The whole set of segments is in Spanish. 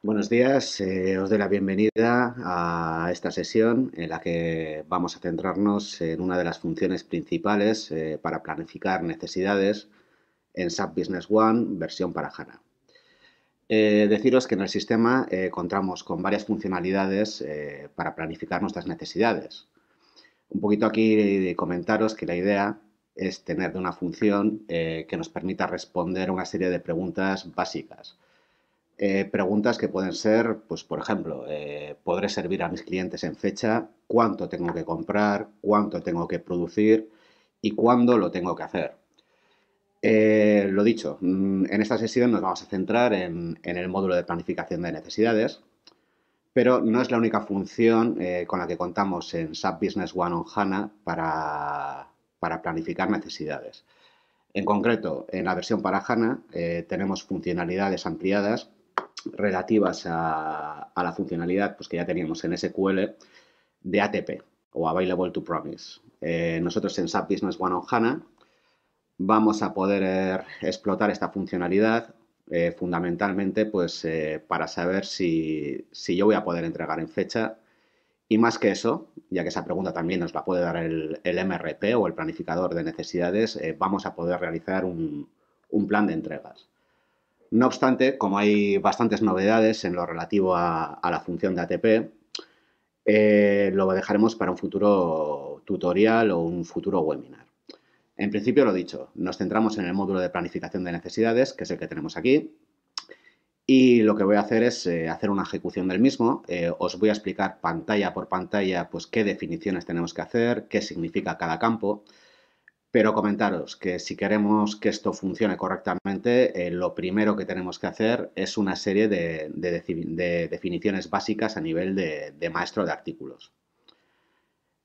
Buenos días, eh, os doy la bienvenida a esta sesión en la que vamos a centrarnos en una de las funciones principales eh, para planificar necesidades en SAP Business One versión para HANA. Eh, deciros que en el sistema contamos con varias funcionalidades para planificar nuestras necesidades. Un poquito aquí comentaros que la idea es tener de una función que nos permita responder a una serie de preguntas básicas eh, preguntas que pueden ser, pues por ejemplo, eh, ¿podré servir a mis clientes en fecha? ¿Cuánto tengo que comprar? ¿Cuánto tengo que producir? ¿Y cuándo lo tengo que hacer? Eh, lo dicho, mm, en esta sesión nos vamos a centrar en, el módulo de planificación de necesidades, pero no es la única función con la que contamos en SAP Business One on HANA para planificar necesidades. En concreto, en la versión para HANA tenemos funcionalidades ampliadas relativas a, la funcionalidad pues, que ya teníamos en SQL de ATP o Available to Promise. Eh, nosotros en SAP Business One on HANA vamos a poder eh, explotar esta funcionalidad eh, fundamentalmente pues, para saber si, yo voy a poder entregar en fecha y más que eso, ya que esa pregunta también nos la puede dar el, MRP o el planificador de necesidades, vamos a poder realizar un plan de entregas. No obstante, como hay bastantes novedades en lo relativo a, la función de ATP, eh, lo dejaremos para un futuro tutorial o un futuro webinar. En principio, lo dicho, nos centramos en el módulo de planificación de necesidades, que es el que tenemos aquí, y lo que voy a hacer es eh, hacer una ejecución del mismo. Eh, os voy a explicar pantalla por pantalla pues, qué definiciones tenemos que hacer, qué significa cada campo, pero comentaros que si queremos que esto funcione correctamente, eh, lo primero que tenemos que hacer es una serie de, definiciones básicas a nivel de, maestro de artículos.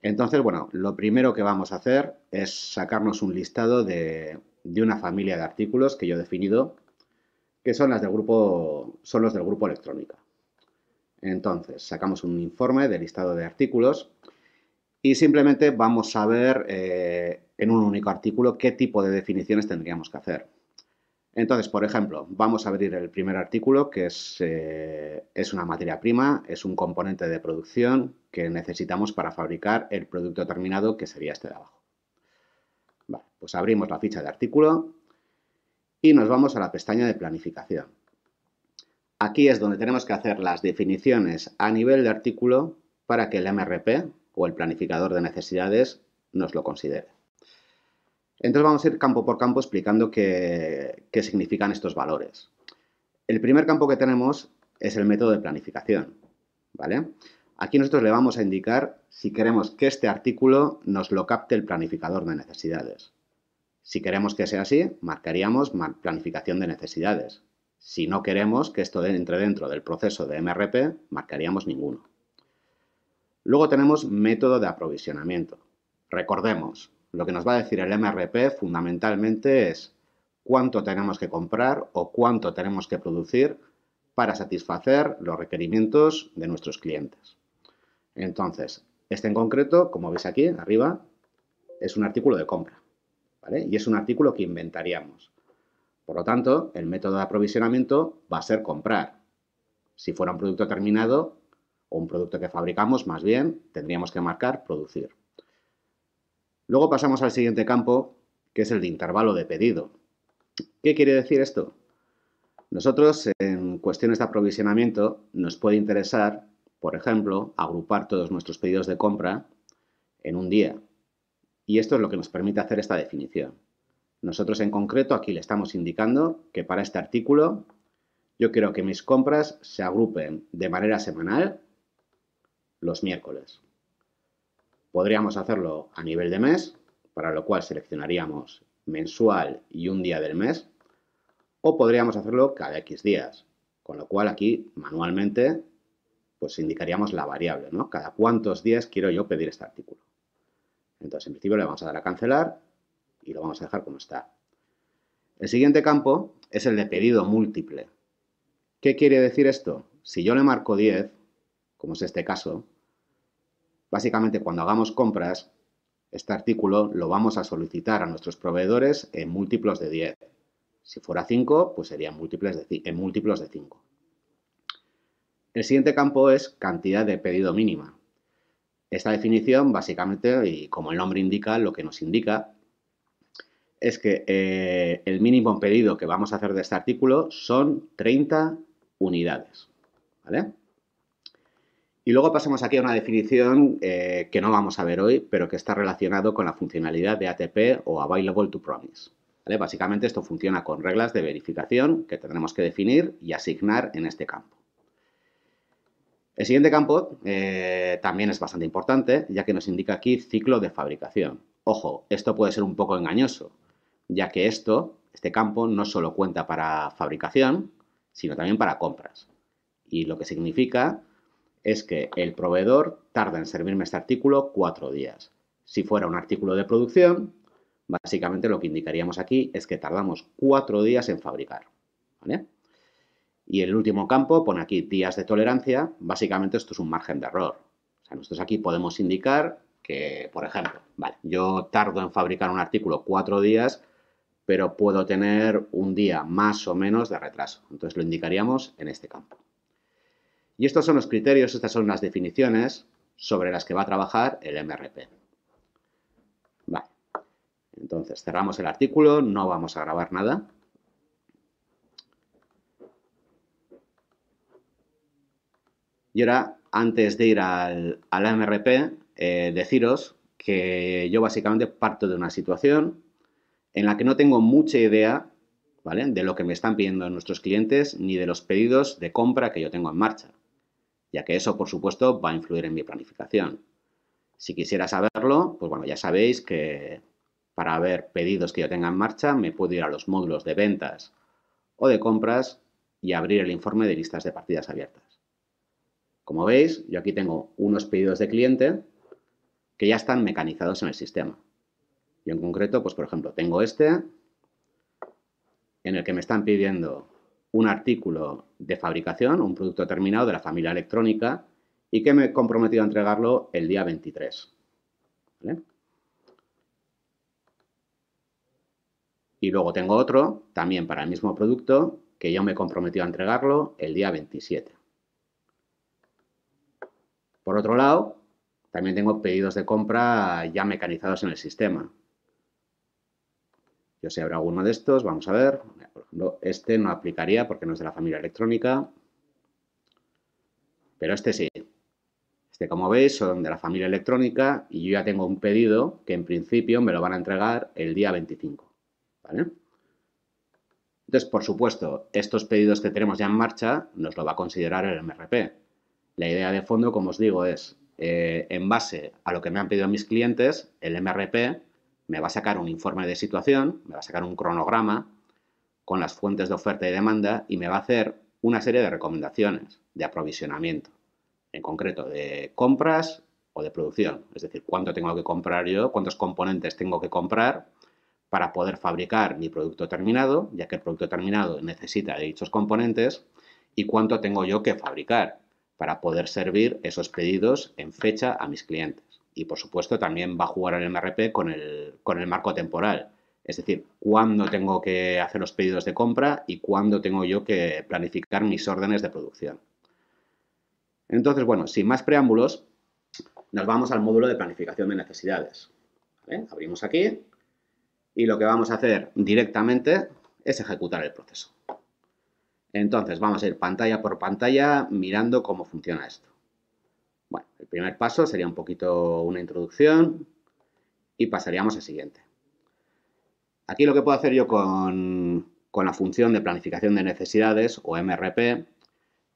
Entonces, bueno, lo primero que vamos a hacer es sacarnos un listado de, una familia de artículos que yo he definido, que son, las del grupo, son los del grupo electrónica. Entonces, sacamos un informe de listado de artículos y simplemente vamos a ver eh, en un único artículo qué tipo de definiciones tendríamos que hacer. Entonces, por ejemplo, vamos a abrir el primer artículo, que es, eh, una materia prima, es un componente de producción que necesitamos para fabricar el producto terminado, que sería este de abajo. pues abrimos la ficha de artículo y nos vamos a la pestaña de planificación. Aquí es donde tenemos que hacer las definiciones a nivel de artículo para que el MRP o el planificador de necesidades nos lo considere. Entonces vamos a ir campo por campo explicando qué, significan estos valores. El primer campo que tenemos es el método de planificación. ¿vale? Aquí nosotros le vamos a indicar si queremos que este artículo nos lo capte el planificador de necesidades. Si queremos que sea así, marcaríamos planificación de necesidades. Si no queremos que esto entre dentro del proceso de MRP, marcaríamos ninguno. Luego tenemos método de aprovisionamiento. Recordemos, lo que nos va a decir el MRP fundamentalmente es cuánto tenemos que comprar o cuánto tenemos que producir para satisfacer los requerimientos de nuestros clientes. Entonces, este en concreto, como veis aquí arriba, es un artículo de compra y es un artículo que inventaríamos. Por lo tanto, el método de aprovisionamiento va a ser comprar. Si fuera un producto terminado o un producto que fabricamos, más bien, tendríamos que marcar producir. Luego pasamos al siguiente campo, que es el de intervalo de pedido. ¿Qué quiere decir esto? Nosotros, en cuestiones de aprovisionamiento, nos puede interesar, por ejemplo, agrupar todos nuestros pedidos de compra en un día. Y esto es lo que nos permite hacer esta definición. Nosotros en concreto aquí le estamos indicando que para este artículo yo quiero que mis compras se agrupen de manera semanal los miércoles. Podríamos hacerlo a nivel de mes, para lo cual seleccionaríamos mensual y un día del mes, o podríamos hacerlo cada X días, con lo cual aquí manualmente pues indicaríamos la variable, ¿no? Cada cuántos días quiero yo pedir este artículo. Entonces, en principio le vamos a dar a cancelar y lo vamos a dejar como está. El siguiente campo es el de pedido múltiple. ¿Qué quiere decir esto? Si yo le marco 10, como es este caso, Básicamente, cuando hagamos compras, este artículo lo vamos a solicitar a nuestros proveedores en múltiplos de 10. Si fuera 5, pues sería en múltiplos de 5. El siguiente campo es cantidad de pedido mínima. Esta definición, básicamente, y como el nombre indica, lo que nos indica es que eh, el mínimo pedido que vamos a hacer de este artículo son 30 unidades. ¿Vale? Y luego pasamos aquí a una definición eh, que no vamos a ver hoy, pero que está relacionado con la funcionalidad de ATP o Available to Promise. Básicamente esto funciona con reglas de verificación que tendremos que definir y asignar en este campo. El siguiente campo eh, también es bastante importante, ya que nos indica aquí ciclo de fabricación. Ojo, esto puede ser un poco engañoso, ya que esto, este campo, no solo cuenta para fabricación, sino también para compras. Y lo que significa es que el proveedor tarda en servirme este artículo cuatro días. Si fuera un artículo de producción, básicamente lo que indicaríamos aquí es que tardamos cuatro días en fabricar. Y el último campo pone aquí días de tolerancia, básicamente esto es un margen de error. O sea, nosotros aquí podemos indicar que, por ejemplo, yo tardo en fabricar un artículo cuatro días, pero puedo tener un día más o menos de retraso. Entonces lo indicaríamos en este campo. Y estos son los criterios, estas son las definiciones sobre las que va a trabajar el MRP. Vale. Entonces, cerramos el artículo, no vamos a grabar nada. Y ahora, antes de ir al, MRP, eh, deciros que yo básicamente parto de una situación en la que no tengo mucha idea ¿vale? de lo que me están pidiendo nuestros clientes ni de los pedidos de compra que yo tengo en marcha ya que eso, por supuesto, va a influir en mi planificación. Si quisiera saberlo, pues bueno, ya sabéis que para ver pedidos que yo tenga en marcha, me puedo ir a los módulos de ventas o de compras y abrir el informe de listas de partidas abiertas. Como veis, yo aquí tengo unos pedidos de cliente que ya están mecanizados en el sistema. Yo en concreto, pues por ejemplo, tengo este en el que me están pidiendo un artículo de fabricación, un producto terminado de la familia electrónica y que me he comprometido a entregarlo el día 23. Y luego tengo otro, también para el mismo producto, que yo me he comprometido a entregarlo el día 27. Por otro lado, también tengo pedidos de compra ya mecanizados en el sistema. Yo sé, habrá alguno de estos, vamos a ver. este no aplicaría porque no es de la familia electrónica. Pero este sí. Este, como veis, son de la familia electrónica y yo ya tengo un pedido que en principio me lo van a entregar el día 25. Entonces, por supuesto, estos pedidos que tenemos ya en marcha nos lo va a considerar el MRP. La idea de fondo, como os digo, es eh, en base a lo que me han pedido mis clientes, el MRP me va a sacar un informe de situación, me va a sacar un cronograma con las fuentes de oferta y demanda y me va a hacer una serie de recomendaciones de aprovisionamiento, en concreto de compras o de producción, es decir, cuánto tengo que comprar yo, cuántos componentes tengo que comprar para poder fabricar mi producto terminado, ya que el producto terminado necesita de dichos componentes, y cuánto tengo yo que fabricar para poder servir esos pedidos en fecha a mis clientes. Y por supuesto también va a jugar el MRP con el, marco temporal. Es decir, cuándo tengo que hacer los pedidos de compra y cuándo tengo yo que planificar mis órdenes de producción. Entonces, bueno, sin más preámbulos, nos vamos al módulo de planificación de necesidades. Abrimos aquí y lo que vamos a hacer directamente es ejecutar el proceso. Entonces, vamos a ir pantalla por pantalla mirando cómo funciona esto. El primer paso sería un poquito una introducción y pasaríamos al siguiente. Aquí lo que puedo hacer yo con, la función de planificación de necesidades o MRP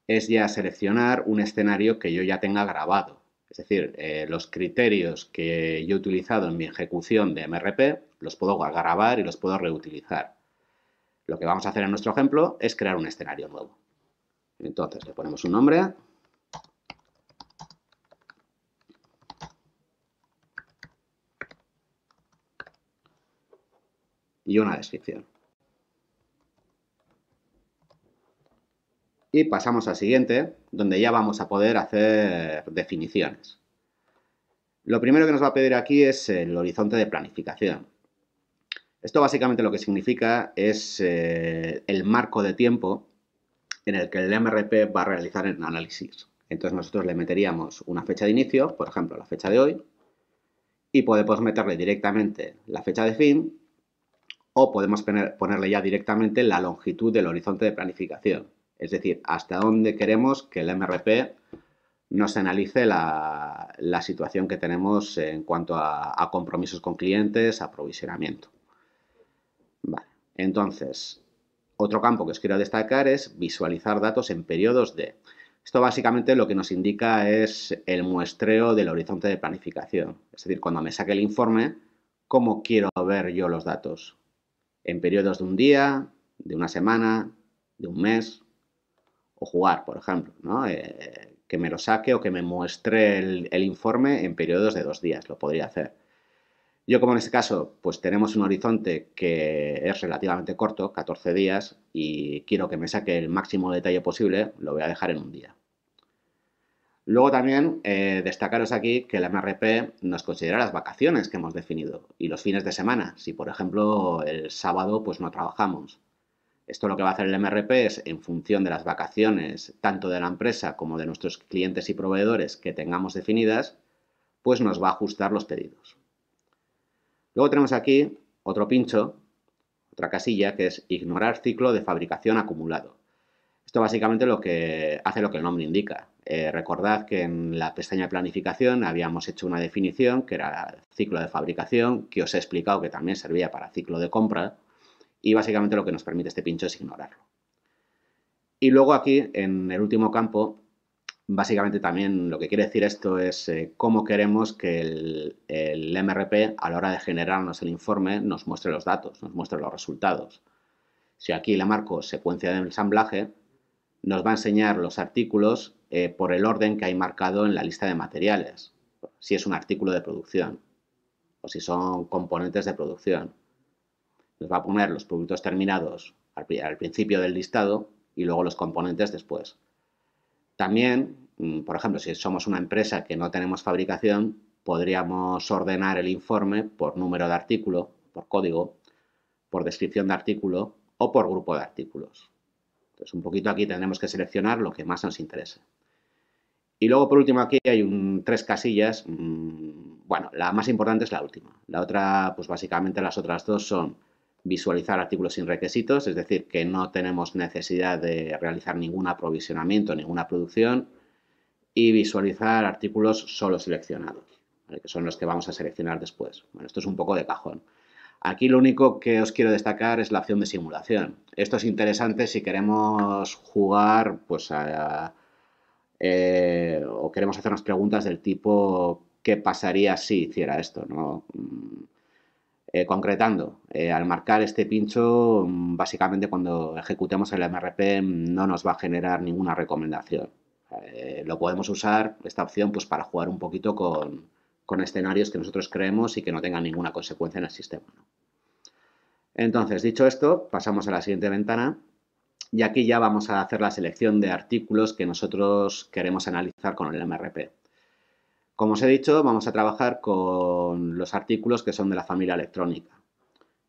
es ya seleccionar un escenario que yo ya tenga grabado. Es decir, eh, los criterios que yo he utilizado en mi ejecución de MRP los puedo grabar y los puedo reutilizar. Lo que vamos a hacer en nuestro ejemplo es crear un escenario nuevo. Entonces le ponemos un nombre y una descripción. Y pasamos al siguiente, donde ya vamos a poder hacer definiciones. Lo primero que nos va a pedir aquí es el horizonte de planificación. Esto básicamente lo que significa es eh, el marco de tiempo en el que el MRP va a realizar el análisis. Entonces nosotros le meteríamos una fecha de inicio, por ejemplo la fecha de hoy, y podemos meterle directamente la fecha de fin o podemos ponerle ya directamente la longitud del horizonte de planificación, es decir, hasta dónde queremos que el MRP nos analice la, situación que tenemos en cuanto a, compromisos con clientes, aprovisionamiento. Vale, entonces, otro campo que os quiero destacar es visualizar datos en periodos de... Esto básicamente lo que nos indica es el muestreo del horizonte de planificación. Es decir, cuando me saque el informe, ¿cómo quiero ver yo los datos? en periodos de un día, de una semana, de un mes, o jugar, por ejemplo, ¿no? Eh, que me lo saque o que me muestre el, el, informe en periodos de dos días, lo podría hacer. Yo como en este caso, pues tenemos un horizonte que es relativamente corto, 14 días, y quiero que me saque el máximo detalle posible, lo voy a dejar en un día. Luego también eh, destacaros aquí que el MRP nos considera las vacaciones que hemos definido y los fines de semana, si por ejemplo el sábado pues no trabajamos. Esto lo que va a hacer el MRP es, en función de las vacaciones, tanto de la empresa como de nuestros clientes y proveedores que tengamos definidas, pues nos va a ajustar los pedidos. Luego tenemos aquí otro pincho, otra casilla, que es ignorar ciclo de fabricación acumulado. Esto básicamente lo que hace lo que el nombre indica, eh, recordad que en la pestaña de planificación habíamos hecho una definición que era ciclo de fabricación, que os he explicado que también servía para ciclo de compra, y básicamente lo que nos permite este pincho es ignorarlo. Y luego aquí, en el último campo, básicamente también lo que quiere decir esto es eh, cómo queremos que el, el, MRP a la hora de generarnos el informe nos muestre los datos, nos muestre los resultados. Si aquí le marco secuencia de ensamblaje, nos va a enseñar los artículos eh, por el orden que hay marcado en la lista de materiales, si es un artículo de producción o si son componentes de producción. Nos va a poner los productos terminados al principio del listado y luego los componentes después. También, mm, por ejemplo, si somos una empresa que no tenemos fabricación, podríamos ordenar el informe por número de artículo, por código, por descripción de artículo o por grupo de artículos. Entonces, un poquito aquí tendremos que seleccionar lo que más nos interesa. Y luego, por último, aquí hay tres casillas. Mm, bueno, la más importante es la última. La otra, pues básicamente las otras dos son visualizar artículos sin requisitos, es decir, que no tenemos necesidad de realizar ningún aprovisionamiento, ninguna producción, y visualizar artículos solo seleccionados, que son los que vamos a seleccionar después. Bueno, esto es un poco de cajón. Aquí lo único que os quiero destacar es la opción de simulación. Esto es interesante si queremos jugar pues, eh, o queremos hacer unas preguntas del tipo ¿qué pasaría si hiciera esto? ¿no? Mm, eh, concretando, eh, al marcar este pincho, mm, básicamente cuando ejecutemos el MRP mm, no nos va a generar ninguna recomendación. lo podemos usar, esta opción, pues para jugar un poquito con, con escenarios que nosotros creemos y que no tengan ninguna consecuencia en el sistema. Entonces, dicho esto, pasamos a la siguiente ventana y aquí ya vamos a hacer la selección de artículos que nosotros queremos analizar con el MRP. Como os he dicho, vamos a trabajar con los artículos que son de la familia electrónica.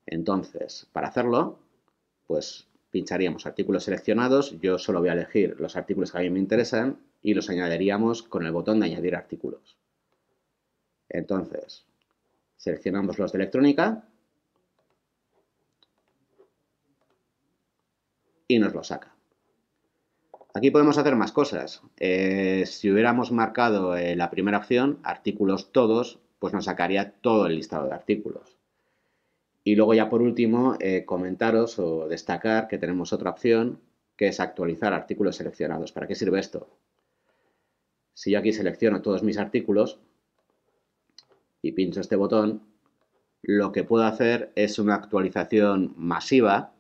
Entonces, para hacerlo, pues pincharíamos artículos seleccionados, yo solo voy a elegir los artículos que a mí me interesan y los añadiríamos con el botón de añadir artículos. Entonces, seleccionamos los de electrónica y nos lo saca. Aquí podemos hacer más cosas. Eh, si hubiéramos marcado eh, la primera opción, artículos todos, pues nos sacaría todo el listado de artículos. Y luego ya por último, eh, comentaros o destacar que tenemos otra opción, que es actualizar artículos seleccionados. ¿Para qué sirve esto? Si yo aquí selecciono todos mis artículos, y pincho este botón, lo que puedo hacer es una actualización masiva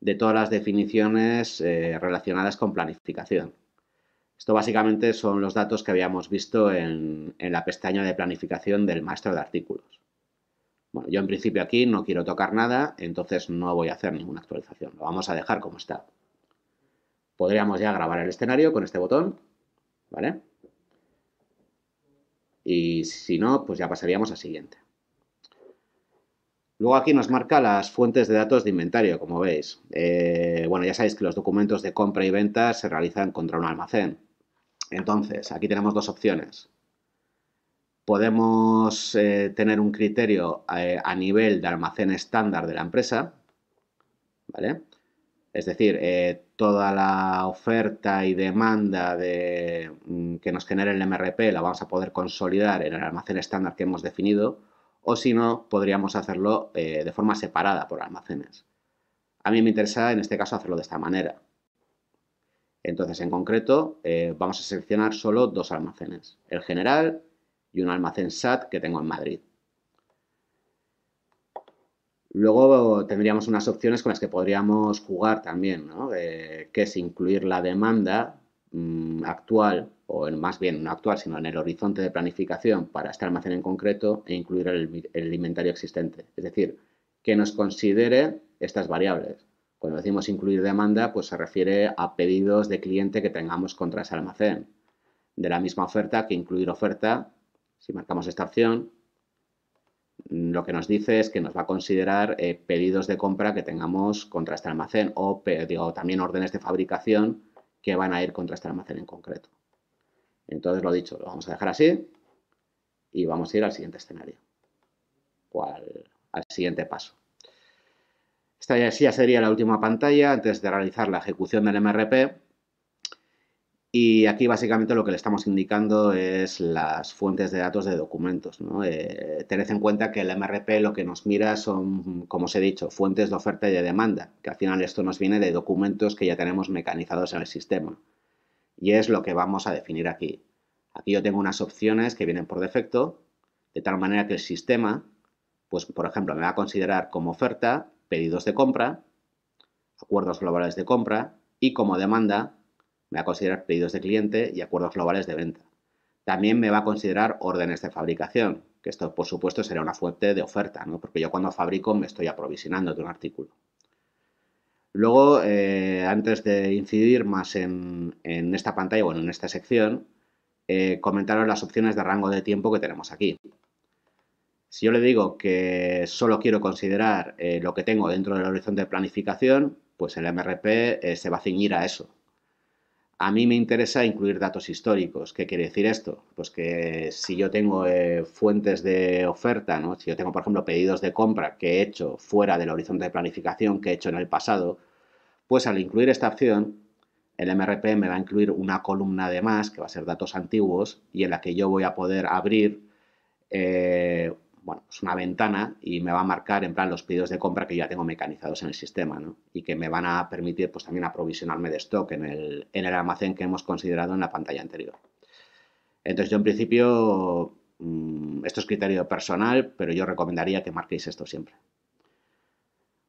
de todas las definiciones eh, relacionadas con planificación. Esto básicamente son los datos que habíamos visto en, la pestaña de planificación del maestro de artículos. Bueno, yo en principio aquí no quiero tocar nada, entonces no voy a hacer ninguna actualización. Lo vamos a dejar como está. Podríamos ya grabar el escenario con este botón, ¿vale? y si no, pues ya pasaríamos al siguiente. Luego aquí nos marca las fuentes de datos de inventario, como veis. Eh, bueno, ya sabéis que los documentos de compra y venta se realizan contra un almacén. Entonces, aquí tenemos dos opciones. Podemos eh, tener un criterio eh, a nivel de almacén estándar de la empresa, ¿vale? Es decir, toda la oferta y demanda mm, que nos genere el MRP la vamos a poder consolidar en el almacén estándar que hemos definido, o si no, podríamos hacerlo eh, de forma separada por almacenes. A mí me interesa en este caso hacerlo de esta manera. Entonces, en concreto, eh, vamos a seleccionar solo dos almacenes, el general y un almacén SAT que tengo en Madrid. Luego tendríamos unas opciones con las que podríamos jugar también, eh, que es incluir la demanda mm, actual, o en, más bien no actual, sino en el horizonte de planificación para este almacén en concreto e incluir el, el inventario existente. Es decir, que nos considere estas variables. Cuando decimos incluir demanda, pues se refiere a pedidos de cliente que tengamos contra ese almacén. De la misma oferta que incluir oferta, si marcamos esta opción, lo que nos dice es que nos va a considerar eh, pedidos de compra que tengamos contra este almacén o digo, también órdenes de fabricación que van a ir contra este almacén en concreto. Entonces, lo dicho, lo vamos a dejar así y vamos a ir al siguiente escenario al, siguiente paso. Esta ya, ya sería la última pantalla antes de realizar la ejecución del MRP y aquí básicamente lo que le estamos indicando es las fuentes de datos de documentos. Eh, tened en cuenta que el MRP lo que nos mira son, como os he dicho, fuentes de oferta y de demanda, que al final esto nos viene de documentos que ya tenemos mecanizados en el sistema. Y es lo que vamos a definir aquí. Aquí yo tengo unas opciones que vienen por defecto, de tal manera que el sistema, pues por ejemplo, me va a considerar como oferta pedidos de compra, acuerdos globales de compra y como demanda me va a considerar pedidos de cliente y acuerdos globales de venta. También me va a considerar órdenes de fabricación, que esto por supuesto será una fuente de oferta, ¿no? porque yo cuando fabrico me estoy aprovisionando de un artículo. Luego, eh, antes de incidir más en, esta pantalla, o en esta sección, eh, comentaros las opciones de rango de tiempo que tenemos aquí. Si yo le digo que solo quiero considerar eh, lo que tengo dentro del horizonte de planificación, pues el MRP se va a ceñir a eso. A mí me interesa incluir datos históricos. ¿Qué quiere decir esto? Pues que si yo tengo eh, fuentes de oferta, ¿no? si yo tengo, por ejemplo, pedidos de compra que he hecho fuera del horizonte de planificación que he hecho en el pasado, pues al incluir esta opción, el MRP me va a incluir una columna de más, que va a ser datos antiguos, y en la que yo voy a poder abrir eh, bueno, es pues una ventana y me va a marcar en plan los pedidos de compra que ya tengo mecanizados en el sistema, ¿no? Y que me van a permitir pues también aprovisionarme de stock en el, en el almacén que hemos considerado en la pantalla anterior. Entonces yo en principio, mm, esto es criterio personal, pero yo recomendaría que marquéis esto siempre.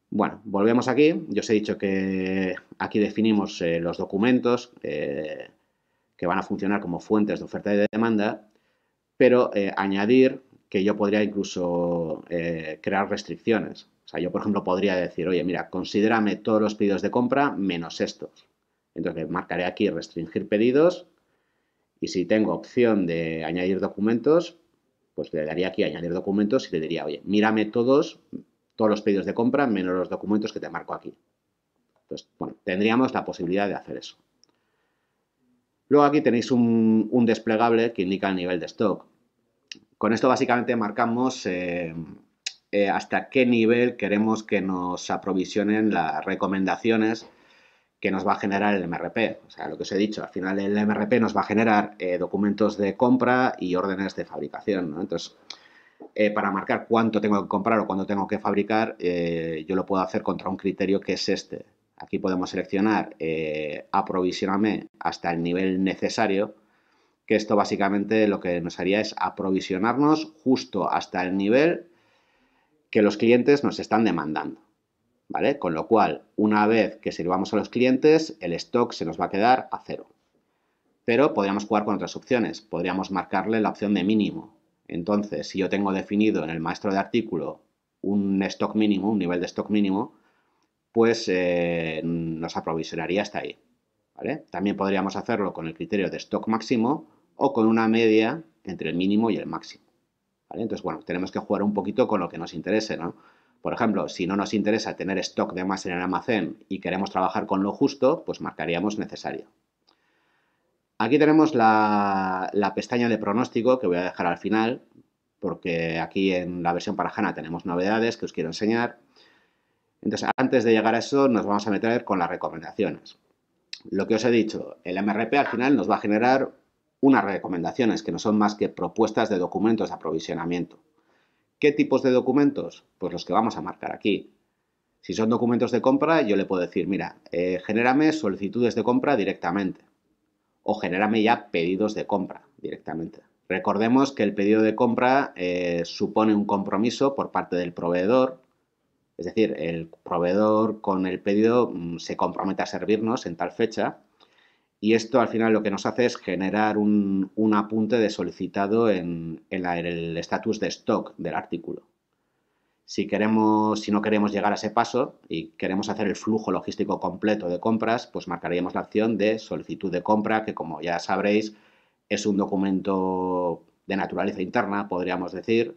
Bueno, volvemos aquí. Yo os he dicho que aquí definimos eh, los documentos eh, que van a funcionar como fuentes de oferta y de demanda, pero eh, añadir que yo podría incluso eh, crear restricciones. O sea, yo, por ejemplo, podría decir, oye, mira, considérame todos los pedidos de compra menos estos. Entonces, marcaré aquí restringir pedidos y si tengo opción de añadir documentos, pues le daría aquí añadir documentos y le diría, oye, mírame todos, todos los pedidos de compra menos los documentos que te marco aquí. Entonces, bueno, tendríamos la posibilidad de hacer eso. Luego aquí tenéis un desplegable que indica el nivel de stock. Con esto básicamente marcamos eh, eh, hasta qué nivel queremos que nos aprovisionen las recomendaciones que nos va a generar el MRP. O sea, lo que os he dicho, al final el MRP nos va a generar eh, documentos de compra y órdenes de fabricación. Entonces, para marcar cuánto tengo que comprar o cuánto tengo que fabricar, yo lo puedo hacer contra un criterio que es este. Aquí podemos seleccionar aprovisioname hasta el nivel necesario que esto básicamente lo que nos haría es aprovisionarnos justo hasta el nivel que los clientes nos están demandando. ¿Vale? Con lo cual, una vez que sirvamos a los clientes, el stock se nos va a quedar a cero. Pero podríamos jugar con otras opciones. Podríamos marcarle la opción de mínimo. Entonces, si yo tengo definido en el maestro de artículo un stock mínimo, un nivel de stock mínimo, pues eh, nos aprovisionaría hasta ahí. ¿vale? También podríamos hacerlo con el criterio de stock máximo o con una media entre el mínimo y el máximo. Entonces, bueno, tenemos que jugar un poquito con lo que nos interese, Por ejemplo, si no nos interesa tener stock de más en el almacén y queremos trabajar con lo justo, pues marcaríamos necesario. Aquí tenemos la, la pestaña de pronóstico que voy a dejar al final, porque aquí en la versión para HANA tenemos novedades que os quiero enseñar. Entonces, antes de llegar a eso, nos vamos a meter con las recomendaciones. Lo que os he dicho, el MRP al final nos va a generar unas recomendaciones que no son más que propuestas de documentos de aprovisionamiento. ¿Qué tipos de documentos? Pues los que vamos a marcar aquí. Si son documentos de compra, yo le puedo decir, mira, eh, genérame solicitudes de compra directamente o genérame ya pedidos de compra directamente. Recordemos que el pedido de compra eh, supone un compromiso por parte del proveedor, es decir, el proveedor con el pedido mm, se compromete a servirnos en tal fecha y esto al final lo que nos hace es generar un, apunte de solicitado en, el estatus de stock del artículo. Si, queremos, si no queremos llegar a ese paso y queremos hacer el flujo logístico completo de compras, pues marcaríamos la acción de solicitud de compra, que como ya sabréis es un documento de naturaleza interna, podríamos decir,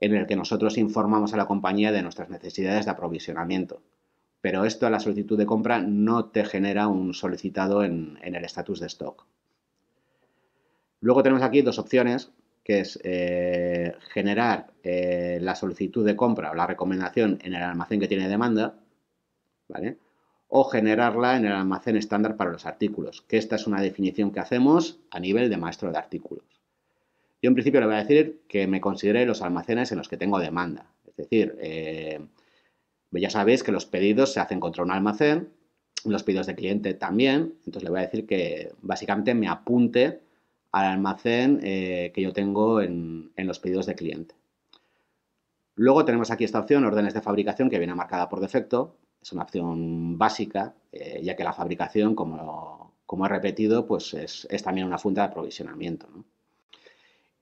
en el que nosotros informamos a la compañía de nuestras necesidades de aprovisionamiento pero esto a la solicitud de compra no te genera un solicitado en, el estatus de stock. Luego tenemos aquí dos opciones, que es eh, generar eh, la solicitud de compra o la recomendación en el almacén que tiene demanda, ¿vale? o generarla en el almacén estándar para los artículos, que esta es una definición que hacemos a nivel de maestro de artículos. Yo en principio le voy a decir que me considere los almacenes en los que tengo demanda, es decir, eh, pues ya sabéis que los pedidos se hacen contra un almacén, los pedidos de cliente también, entonces le voy a decir que básicamente me apunte al almacén eh, que yo tengo en, los pedidos de cliente. Luego tenemos aquí esta opción, órdenes de fabricación, que viene marcada por defecto. Es una opción básica, eh, ya que la fabricación, como, he repetido, pues es, es también una fuente de aprovisionamiento.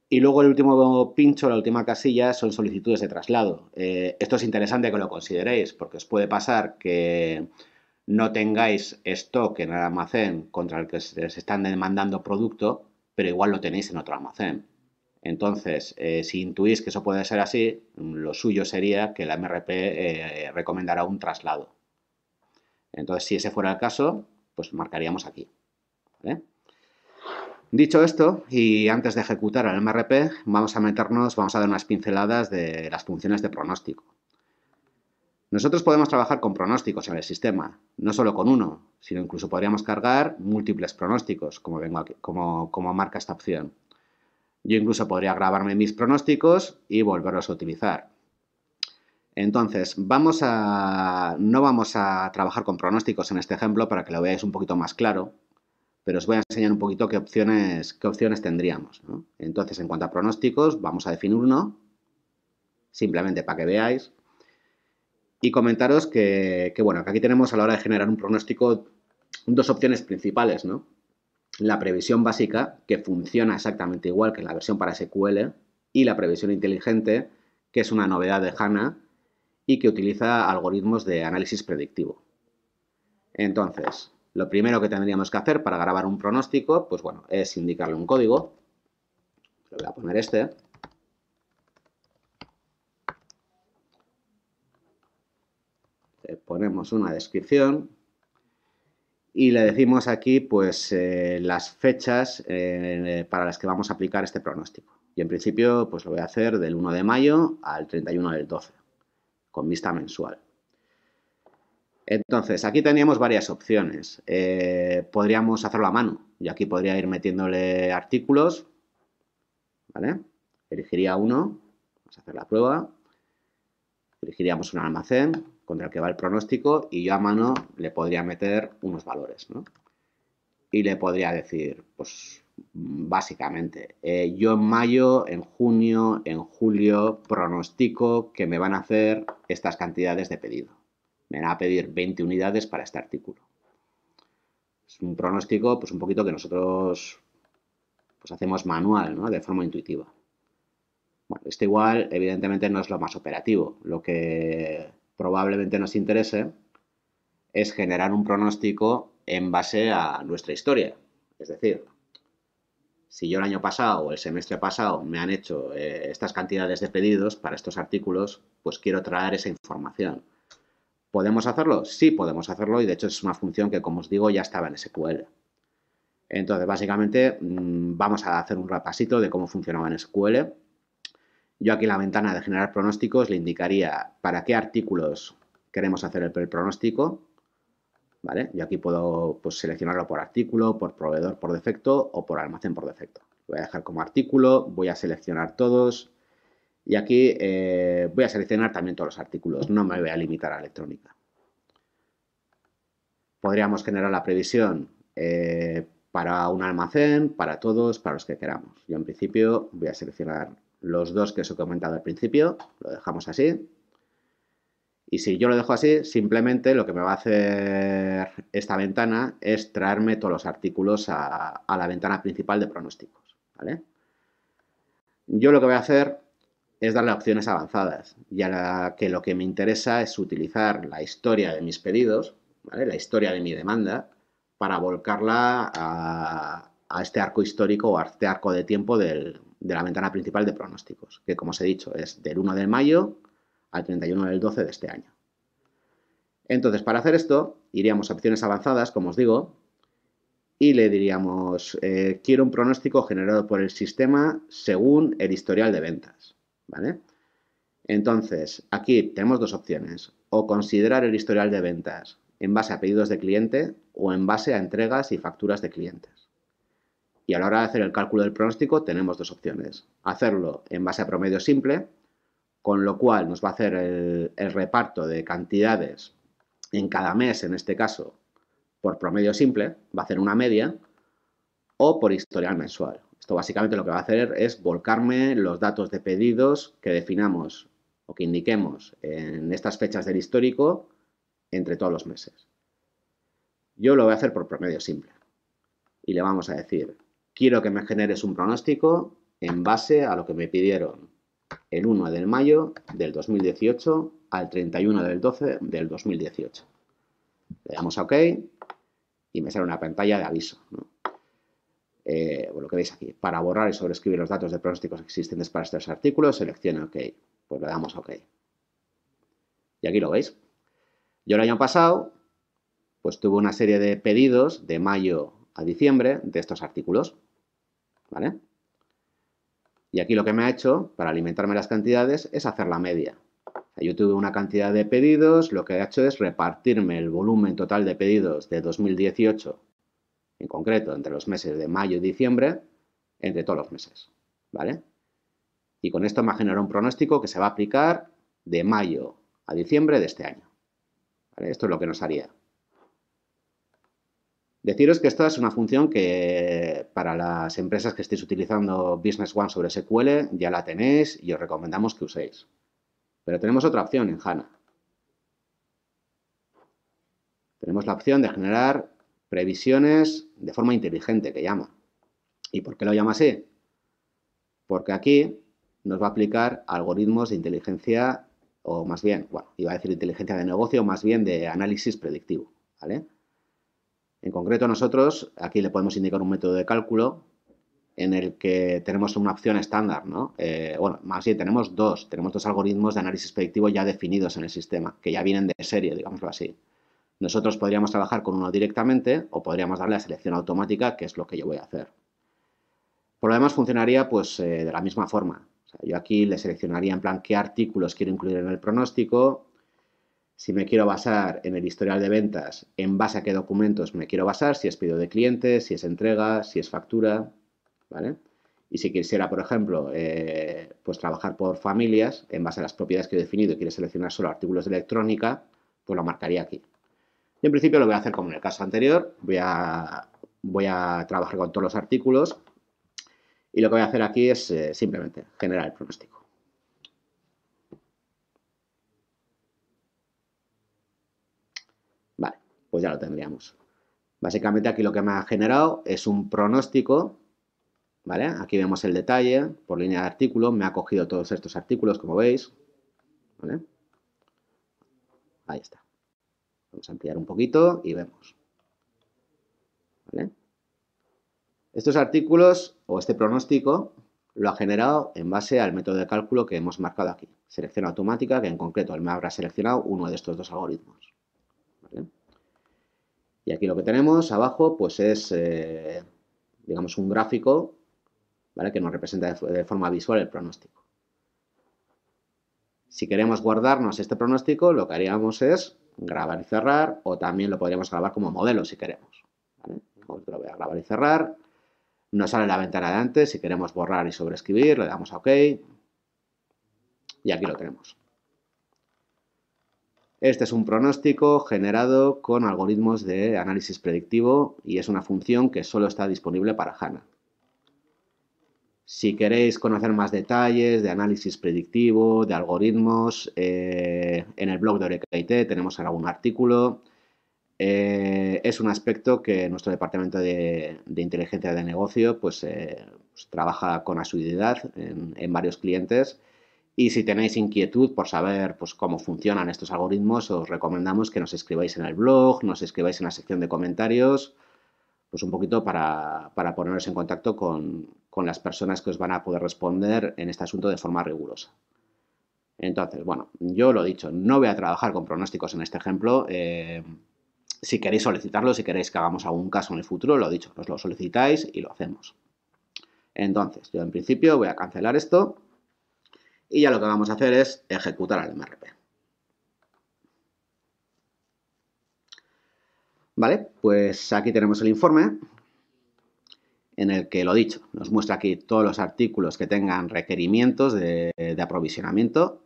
Y luego el último pincho, la última casilla, son solicitudes de traslado. Eh, esto es interesante que lo consideréis, porque os puede pasar que no tengáis stock en el almacén contra el que se están demandando producto, pero igual lo tenéis en otro almacén. Entonces, eh, si intuís que eso puede ser así, lo suyo sería que la MRP recomendará eh, recomendara un traslado. Entonces, si ese fuera el caso, pues marcaríamos aquí. Dicho esto, y antes de ejecutar el MRP, vamos a meternos, vamos a dar unas pinceladas de las funciones de pronóstico. Nosotros podemos trabajar con pronósticos en el sistema, no solo con uno, sino incluso podríamos cargar múltiples pronósticos, como, vengo como, marca esta opción. Yo incluso podría grabarme mis pronósticos y volverlos a utilizar. Entonces, vamos a, no vamos a trabajar con pronósticos en este ejemplo para que lo veáis un poquito más claro, pero os voy a enseñar un poquito qué opciones, qué opciones tendríamos. Entonces, en cuanto a pronósticos, vamos a definir uno, simplemente para que veáis, y comentaros que, que, bueno, que aquí tenemos a la hora de generar un pronóstico dos opciones principales, ¿no? La previsión básica, que funciona exactamente igual que en la versión para SQL, y la previsión inteligente, que es una novedad de HANA y que utiliza algoritmos de análisis predictivo. Entonces, lo primero que tendríamos que hacer para grabar un pronóstico, pues bueno, es indicarle un código. Le voy a poner este. Le ponemos una descripción y le decimos aquí pues eh, las fechas eh, para las que vamos a aplicar este pronóstico. Y en principio pues lo voy a hacer del 1 de mayo al 31 del 12 con vista mensual. Entonces, aquí teníamos varias opciones. Eh, podríamos hacerlo a mano. Y aquí podría ir metiéndole artículos. ¿Vale? Elegiría uno. Vamos a hacer la prueba. Elegiríamos un almacén contra el que va el pronóstico y yo a mano le podría meter unos valores. ¿no? Y le podría decir, pues básicamente, eh, yo en mayo, en junio, en julio pronostico que me van a hacer estas cantidades de pedido me a pedir 20 unidades para este artículo. Es un pronóstico pues un poquito que nosotros pues hacemos manual, ¿no? de forma intuitiva. Bueno, esto igual evidentemente no es lo más operativo. Lo que probablemente nos interese es generar un pronóstico en base a nuestra historia. Es decir, si yo el año pasado o el semestre pasado me han hecho eh, estas cantidades de pedidos para estos artículos, pues quiero traer esa información. ¿Podemos hacerlo? Sí, podemos hacerlo y de hecho es una función que, como os digo, ya estaba en SQL. Entonces, básicamente, mm, vamos a hacer un repasito de cómo funcionaba en SQL. Yo aquí en la ventana de generar pronósticos le indicaría para qué artículos queremos hacer el pronóstico. ¿vale? Yo aquí puedo pues, seleccionarlo por artículo, por proveedor por defecto o por almacén por defecto. voy a dejar como artículo, voy a seleccionar todos, y aquí eh, voy a seleccionar también todos los artículos, no me voy a limitar a electrónica. Podríamos generar la previsión eh, para un almacén, para todos, para los que queramos. Yo en principio voy a seleccionar los dos que os he comentado al principio, lo dejamos así. Y si yo lo dejo así, simplemente lo que me va a hacer esta ventana es traerme todos los artículos a, la ventana principal de pronósticos. Yo lo que voy a hacer es darle opciones avanzadas, ya la que lo que me interesa es utilizar la historia de mis pedidos, la historia de mi demanda, para volcarla a, este arco histórico o a este arco de tiempo de la ventana principal de pronósticos, que como os he dicho es del 1 de mayo al 31 del 12 de este año. Entonces, para hacer esto, iríamos a opciones avanzadas, como os digo, y le diríamos, eh, quiero un pronóstico generado por el sistema según el historial de ventas. ¿vale? Entonces, aquí tenemos dos opciones, o considerar el historial de ventas en base a pedidos de cliente o en base a entregas y facturas de clientes. Y a la hora de hacer el cálculo del pronóstico tenemos dos opciones, hacerlo en base a promedio simple, con lo cual nos va a hacer el, el reparto de cantidades en cada mes, en este caso, por promedio simple, va a hacer una media, o por historial mensual. Esto básicamente lo que va a hacer es volcarme los datos de pedidos que definamos o que indiquemos en estas fechas del histórico entre todos los meses. Yo lo voy a hacer por promedio simple y le vamos a decir, quiero que me generes un pronóstico en base a lo que me pidieron el 1 del mayo del 2018 al 31 del 12 del 2018. Le damos a OK y me sale una pantalla de aviso. Eh, lo que veis aquí, para borrar y sobreescribir los datos de pronósticos existentes para estos artículos, seleccione OK. Pues le damos OK. Y aquí lo veis. Yo el año pasado, pues tuve una serie de pedidos de mayo a diciembre de estos artículos. ¿Vale? Y aquí lo que me ha hecho para alimentarme las cantidades es hacer la media. Yo tuve una cantidad de pedidos, lo que he hecho es repartirme el volumen total de pedidos de 2018 en concreto entre los meses de mayo y diciembre, entre todos los meses, ¿vale? Y con esto me ha generado un pronóstico que se va a aplicar de mayo a diciembre de este año. Esto es lo que nos haría. Deciros que esta es una función que para las empresas que estéis utilizando Business One sobre SQL ya la tenéis y os recomendamos que uséis. Pero tenemos otra opción en HANA. Tenemos la opción de generar Previsiones de forma inteligente, que llama. ¿Y por qué lo llama así? Porque aquí nos va a aplicar algoritmos de inteligencia, o más bien, bueno, iba a decir inteligencia de negocio, más bien de análisis predictivo, ¿vale? En concreto nosotros aquí le podemos indicar un método de cálculo en el que tenemos una opción estándar, ¿no? Eh, bueno, más bien tenemos dos, tenemos dos algoritmos de análisis predictivo ya definidos en el sistema, que ya vienen de serie, digámoslo así. Nosotros podríamos trabajar con uno directamente o podríamos darle a selección automática, que es lo que yo voy a hacer. Por lo demás funcionaría pues, eh, de la misma forma. yo aquí le seleccionaría en plan qué artículos quiero incluir en el pronóstico, si me quiero basar en el historial de ventas, en base a qué documentos me quiero basar, si es pedido de clientes, si es entrega, si es factura, ¿vale? Y si quisiera, por ejemplo, eh, pues trabajar por familias, en base a las propiedades que he definido y quiere seleccionar solo artículos de electrónica, pues lo marcaría aquí. Y en principio lo voy a hacer como en el caso anterior, voy a, trabajar con todos los artículos y lo que voy a hacer aquí es eh, simplemente generar el pronóstico. Vale, pues ya lo tendríamos. Básicamente aquí lo que me ha generado es un pronóstico, ¿vale? Aquí vemos el detalle por línea de artículo, me ha cogido todos estos artículos, como veis, Ahí está. Vamos a ampliar un poquito y vemos. Estos artículos o este pronóstico lo ha generado en base al método de cálculo que hemos marcado aquí. Selección automática, que en concreto me habrá seleccionado uno de estos dos algoritmos. Y aquí lo que tenemos abajo pues es, eh, digamos, un gráfico que nos representa de forma visual el pronóstico. Si queremos guardarnos este pronóstico, lo que haríamos es grabar y cerrar, o también lo podríamos grabar como modelo si queremos. lo voy a grabar y cerrar. Nos sale la ventana de antes, si queremos borrar y sobreescribir, le damos a OK. Y aquí lo tenemos. Este es un pronóstico generado con algoritmos de análisis predictivo y es una función que solo está disponible para HANA. Si queréis conocer más detalles de análisis predictivo, de algoritmos, eh, en el blog de IT tenemos algún artículo. Eh, es un aspecto que nuestro departamento de, inteligencia de negocio pues, eh, pues, trabaja con asiduidad en, en, varios clientes. Y si tenéis inquietud por saber pues, cómo funcionan estos algoritmos, os recomendamos que nos escribáis en el blog, nos escribáis en la sección de comentarios, pues un poquito para, para poneros en contacto con, con las personas que os van a poder responder en este asunto de forma rigurosa. Entonces, bueno, yo lo he dicho, no voy a trabajar con pronósticos en este ejemplo. Eh, si queréis solicitarlo, si queréis que hagamos algún caso en el futuro, lo he dicho, os lo solicitáis y lo hacemos. Entonces, yo en principio voy a cancelar esto y ya lo que vamos a hacer es ejecutar al MRP. Vale, pues aquí tenemos el informe en el que, lo dicho, nos muestra aquí todos los artículos que tengan requerimientos de, aprovisionamiento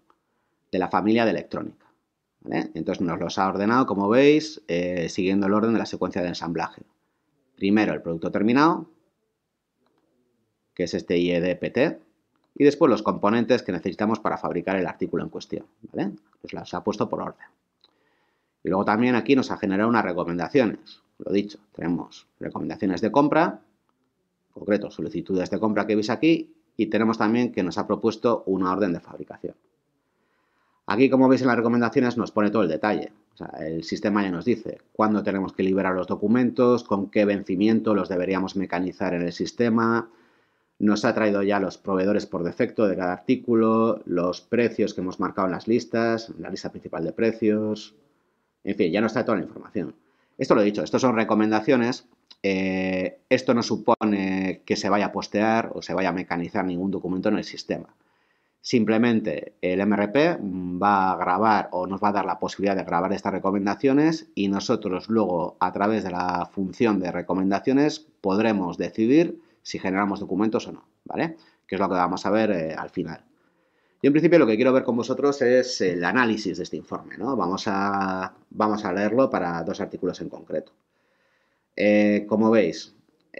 de la familia de electrónica. Entonces nos los ha ordenado, como veis, eh, siguiendo el orden de la secuencia de ensamblaje. Primero el producto terminado, que es este IEDPT, y después los componentes que necesitamos para fabricar el artículo en cuestión. ¿vale? los pues ha puesto por orden. Y luego también aquí nos ha generado unas recomendaciones. Lo dicho, tenemos recomendaciones de compra, concreto, solicitudes de compra que veis aquí y tenemos también que nos ha propuesto una orden de fabricación. Aquí, como veis en las recomendaciones, nos pone todo el detalle. el sistema ya nos dice cuándo tenemos que liberar los documentos, con qué vencimiento los deberíamos mecanizar en el sistema. Nos ha traído ya los proveedores por defecto de cada artículo, los precios que hemos marcado en las listas, la lista principal de precios. En fin, ya nos trae toda la información. Esto lo he dicho, estas son recomendaciones eh, esto no supone que se vaya a postear o se vaya a mecanizar ningún documento en el sistema. Simplemente el MRP va a grabar o nos va a dar la posibilidad de grabar estas recomendaciones y nosotros luego a través de la función de recomendaciones podremos decidir si generamos documentos o no, ¿vale? Que es lo que vamos a ver eh, al final. Yo en principio lo que quiero ver con vosotros es el análisis de este informe, ¿no? Vamos a, vamos a leerlo para dos artículos en concreto. Eh, como veis,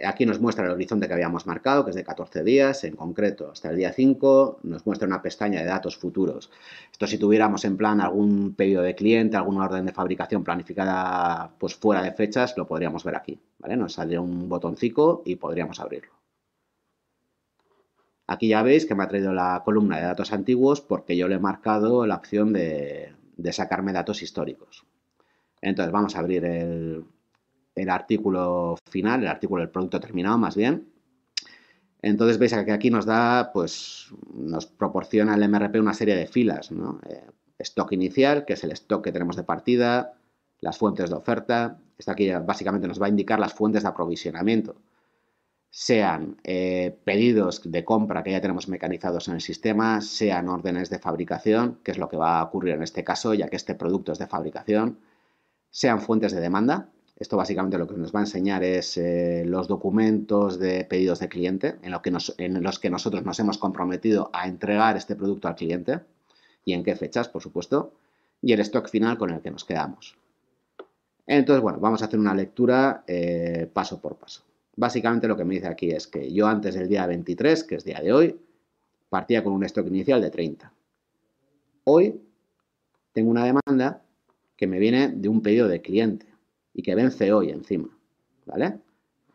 aquí nos muestra el horizonte que habíamos marcado, que es de 14 días, en concreto hasta el día 5, nos muestra una pestaña de datos futuros. Esto si tuviéramos en plan algún pedido de cliente, alguna orden de fabricación planificada pues fuera de fechas, lo podríamos ver aquí. ¿vale? Nos sale un botoncito y podríamos abrirlo. Aquí ya veis que me ha traído la columna de datos antiguos porque yo le he marcado la opción de sacarme datos históricos. Entonces vamos a abrir el, el artículo final, el artículo del producto terminado más bien. Entonces veis que aquí nos da, pues nos proporciona el MRP una serie de filas, ¿no? Eh, stock inicial, que es el stock que tenemos de partida, las fuentes de oferta, esto aquí básicamente nos va a indicar las fuentes de aprovisionamiento, sean eh, pedidos de compra que ya tenemos mecanizados en el sistema, sean órdenes de fabricación, que es lo que va a ocurrir en este caso, ya que este producto es de fabricación, sean fuentes de demanda, esto básicamente lo que nos va a enseñar es eh, los documentos de pedidos de cliente en, los que nosotros nos hemos comprometido a entregar este producto al cliente y en qué fechas, por supuesto, y el stock final con el que nos quedamos. Entonces, bueno, vamos a hacer una lectura eh, paso por paso. Básicamente lo que me dice aquí es que yo antes del día 23, que es día de hoy, partía con un stock inicial de 30. Hoy tengo una demanda que me viene de un pedido de cliente y que vence hoy encima, ¿vale?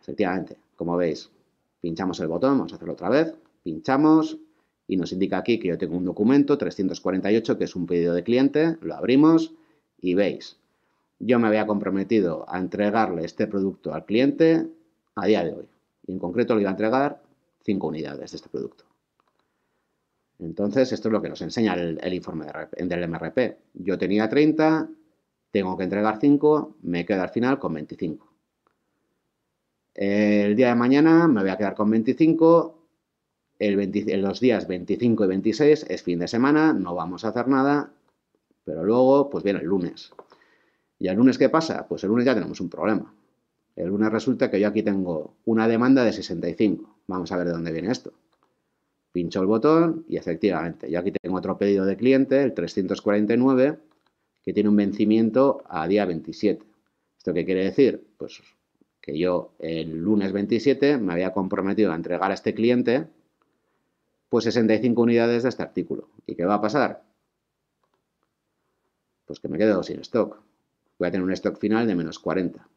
Efectivamente, como veis, pinchamos el botón, vamos a hacerlo otra vez, pinchamos y nos indica aquí que yo tengo un documento 348 que es un pedido de cliente, lo abrimos y veis, yo me había comprometido a entregarle este producto al cliente a día de hoy y en concreto le iba a entregar 5 unidades de este producto. Entonces, esto es lo que nos enseña el, informe del MRP. Yo tenía 30, tengo que entregar 5, me quedo al final con 25. El día de mañana me voy a quedar con 25. El los días 25 y 26 es fin de semana, no vamos a hacer nada, pero luego, pues viene el lunes. ¿Y el lunes qué pasa? Pues el lunes ya tenemos un problema. El lunes resulta que yo aquí tengo una demanda de 65. Vamos a ver de dónde viene esto. Pincho el botón y efectivamente, yo aquí tengo otro pedido de cliente, el 349, que tiene un vencimiento a día 27. ¿Esto qué quiere decir? Pues que yo el lunes 27 me había comprometido a entregar a este cliente pues 65 unidades de este artículo. ¿Y qué va a pasar? Pues que me quedo sin stock. Voy a tener un stock final de menos 40.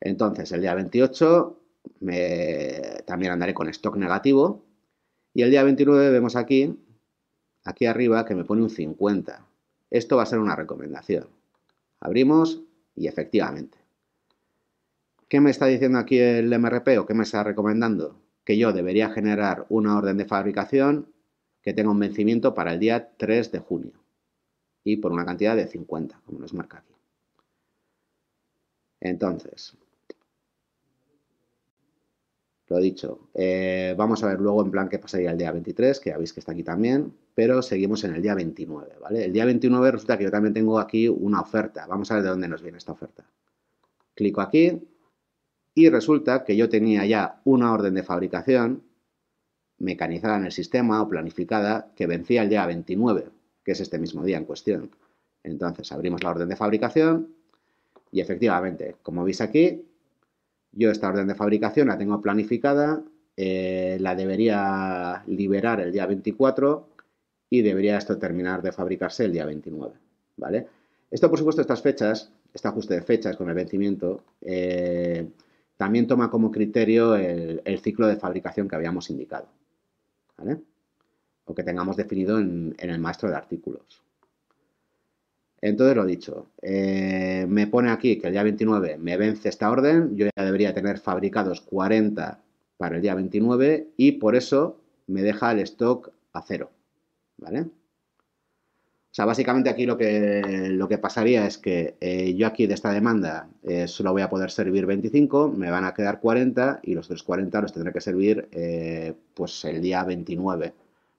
Entonces, el día 28 me... también andaré con stock negativo. Y el día 29 vemos aquí aquí arriba que me pone un 50. Esto va a ser una recomendación. Abrimos y efectivamente. ¿Qué me está diciendo aquí el MRP o qué me está recomendando? Que yo debería generar una orden de fabricación que tenga un vencimiento para el día 3 de junio y por una cantidad de 50, como nos marca aquí. Entonces, lo dicho, eh, vamos a ver luego en plan qué pasaría el día 23, que ya veis que está aquí también, pero seguimos en el día 29, ¿vale? El día 29 resulta que yo también tengo aquí una oferta. Vamos a ver de dónde nos viene esta oferta. Clico aquí y resulta que yo tenía ya una orden de fabricación mecanizada en el sistema o planificada que vencía el día 29, que es este mismo día en cuestión. Entonces abrimos la orden de fabricación y efectivamente, como veis aquí, yo esta orden de fabricación la tengo planificada, eh, la debería liberar el día 24 y debería esto terminar de fabricarse el día 29, ¿vale? Esto, por supuesto, estas fechas, este ajuste de fechas con el vencimiento, eh, también toma como criterio el, ciclo de fabricación que habíamos indicado, ¿vale? O que tengamos definido en el maestro de artículos. Entonces lo dicho, eh, me pone aquí que el día 29 me vence esta orden, yo ya debería tener fabricados 40 para el día 29 y por eso me deja el stock a cero, ¿vale? O sea, básicamente aquí lo que, lo que pasaría es que eh, yo aquí de esta demanda eh, solo voy a poder servir 25, me van a quedar 40 y los otros 40 los tendré que servir pues el día 29,